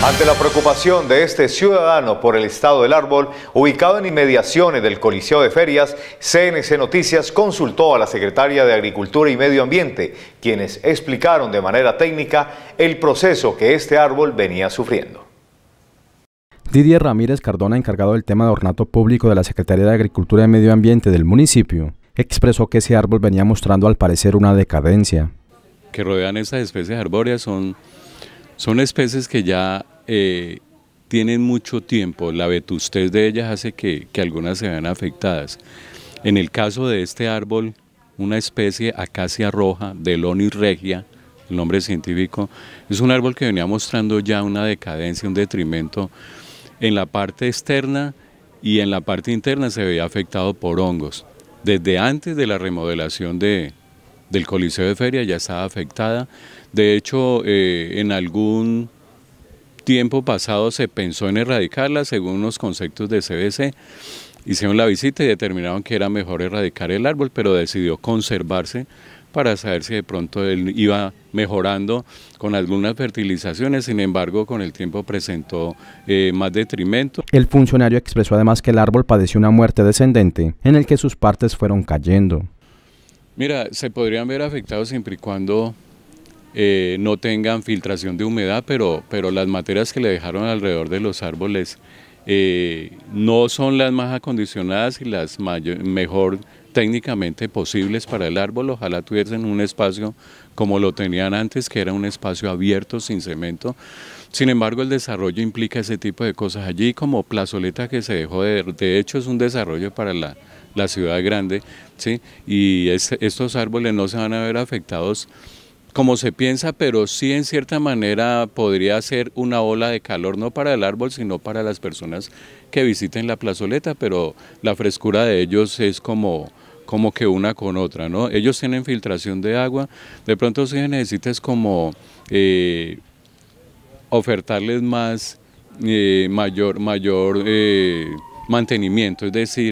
Ante la preocupación de este ciudadano por el estado del árbol, ubicado en inmediaciones del Coliseo de Ferias, CNC Noticias consultó a la secretaria de Agricultura y Medio Ambiente, quienes explicaron de manera técnica el proceso que este árbol venía sufriendo. Didier Ramírez Cardona, encargado del tema de ornato público de la Secretaría de Agricultura y Medio Ambiente del municipio, expresó que ese árbol venía mostrando al parecer una decadencia. Que rodean estas especies arbóreas son son especies que ya eh, tienen mucho tiempo, la vetustez de ellas hace que, algunas se vean afectadas. En el caso de este árbol, una especie acacia roja Delonis regia, el nombre científico, es un árbol que venía mostrando ya una decadencia, un detrimento en la parte externa y en la parte interna se veía afectado por hongos. Desde antes de la remodelación de, del Coliseo de Feria ya estaba afectada. De hecho, eh, en algún tiempo pasado se pensó en erradicarla según unos conceptos de CBC. Hicieron la visita y determinaron que era mejor erradicar el árbol, pero decidió conservarse para saber si de pronto él iba mejorando con algunas fertilizaciones, sin embargo con el tiempo presentó eh, más detrimento. El funcionario expresó además que el árbol padeció una muerte descendente, en el que sus partes fueron cayendo. Mira, se podrían ver afectados siempre y cuando eh, no tengan filtración de humedad, pero, pero las materias que le dejaron alrededor de los árboles eh, no son las más acondicionadas y las mejor técnicamente posibles para el árbol, ojalá tuviesen un espacio como lo tenían antes, que era un espacio abierto, sin cemento. Sin embargo, el desarrollo implica ese tipo de cosas. Allí como plazoleta que se dejó de, ver, de hecho es un desarrollo para la, ciudad grande, ¿sí? y estos árboles no se van a ver afectados como se piensa, pero sí en cierta manera podría ser una ola de calor, no para el árbol, sino para las personas que visiten la plazoleta, pero la frescura de ellos es como como que una con otra, ¿no? Ellos tienen filtración de agua, de pronto se si necesita como eh, ofertarles más, eh, mayor, mayor eh, mantenimiento, es decir,